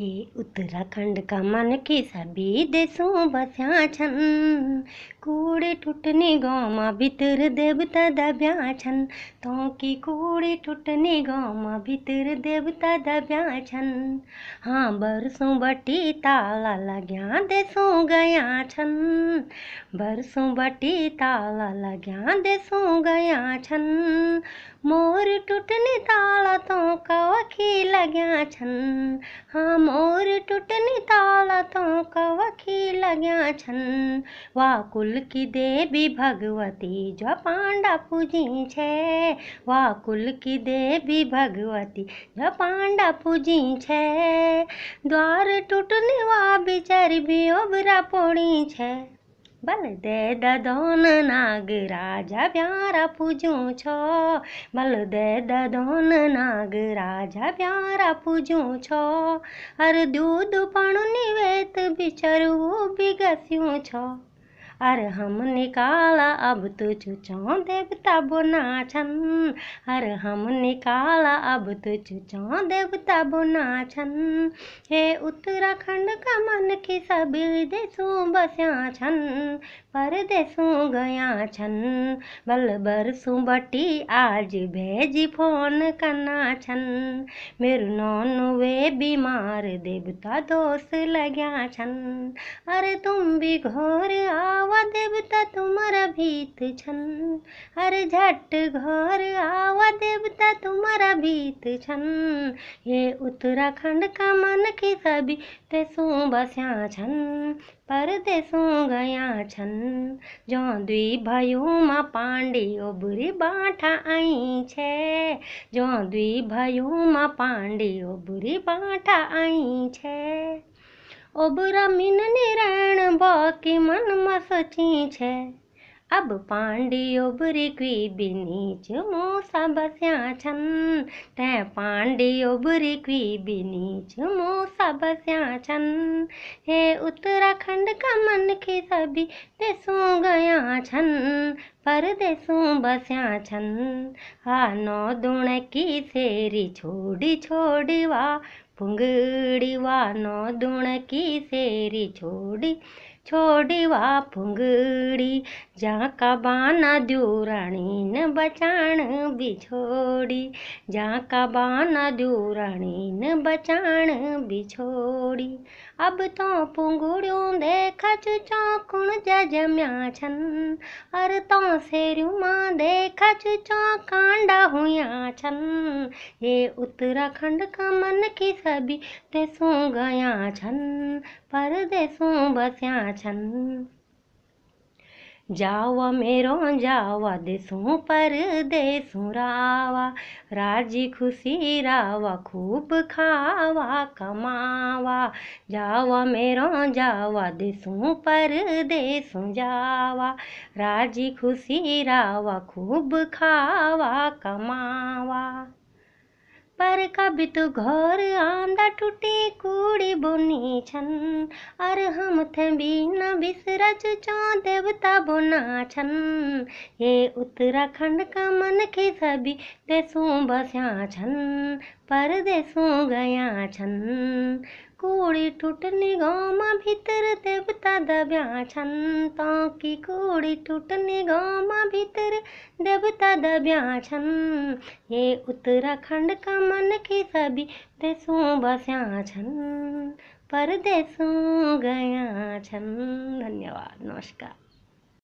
ये उत्तराखंड का मन के सभी देशों बस्या छन कूड़े टुटने गाँव भीतर देवता दब्या छन तो की कूड़े टुटने गाँव भीतर देवता दब्या छन हाँ बरसों बटी ताला लग्या देसों गया छन बरसों बटी ताला लग्या देसों गया छन मोर टुटने ताला तो कवा लग्या छन हाँ मोर टुटनी ताला तो का वकील छन वा कुल की देवी भगवती जो पांडा पूजी छे वा कुल की देवी भगवती जो पांडा पूजी छे द्वार टुटनी वा बिचारी भी ओबरा पोड़ी छे બલદે દોન નાગ રાજા પ્યારા પૂજું છો બલદે દોન નાગ રાજા પ્યારા પૂજું છો હર દૂધ પણ નિવેત બિચરવું બિગસ્યું છો अर हम निकाला अब तुझ चौ देवता बोना छन अर हम निकाला अब तुझ चौ देवता बोना छन हे उत्तराखंड का मन की सभी देशों बस्या छन् परदेशों गया छन् बल बरसों बटी आज भेजी फोन करना छन् मेरो नौनु वे बीमार देवता दोस्त लग्या छन अरे तुम भी घर आओ आवा देवता तुम्हारा भीत छन हर झट घर आवा देवता तुम्हारा भीत छन ये उत्तराखंड का मन की सभी तेसों बस्या छन परदेसों गया छन जो द्वी भयो मां पांडे ओबरी बाठा आई छे जो द्वी भयो मां पांडे ओबरी बाठा आई छे ओबरा मिन निरा बाकी मनमा सोची छे अब પાંડીઓ બુરીકવી બિનીચ મોસા બસ્યા છન તે પાંડીઓ બુરીકવી બિનીચ મોસા બસ્યા છન હે ઉત્તરાખંડ કા મન કે સભી પેસું ગયા છન परदेसों बस्या छन् नौ दुण की सेरी छोड़ी छोड़ी वा फुंगड़ी वा नौ दुण की सेरी छोड़ी छोड़ी वा पुंगड़ी जा का बाना न बचाण बिछोड़ी जा का बाना द्यूराणी न बचाण बिछोड़ी अब तो पुंगड़ियों देखच चौकुण जजम्या छन अर तो सेरुमा देखा चुचा कांडा हुआ छन ये उत्तराखंड का मन की सभी देशों गया छन परदेसों बस्या छन जावा मेरो जावा देसों पर देसों रावा राजी खुशी रावा खूब खावा कमावा जावा मेरो जावा देसों पर देसों जावा राजी खुशी रावा खूब खावा कमावा पर कभी तो घर आंदा टूटे कूड़ी बोने छन और हम थे बीना बिसरज चौ देवता बोना छन ये उत्तराखंड का मन के सभी देशों बस्या छन परदेसों गया छन कोडी टुटने गाउँमा भित्र देवता दब्या छन् तँकी कोडी टुटने गाउँमा भित्र देवता ये उत्तराखंड का मन मनकी सभी देशौँ बस्या छन् परदेशौँ गया छन् धन्यवाद नमस्कार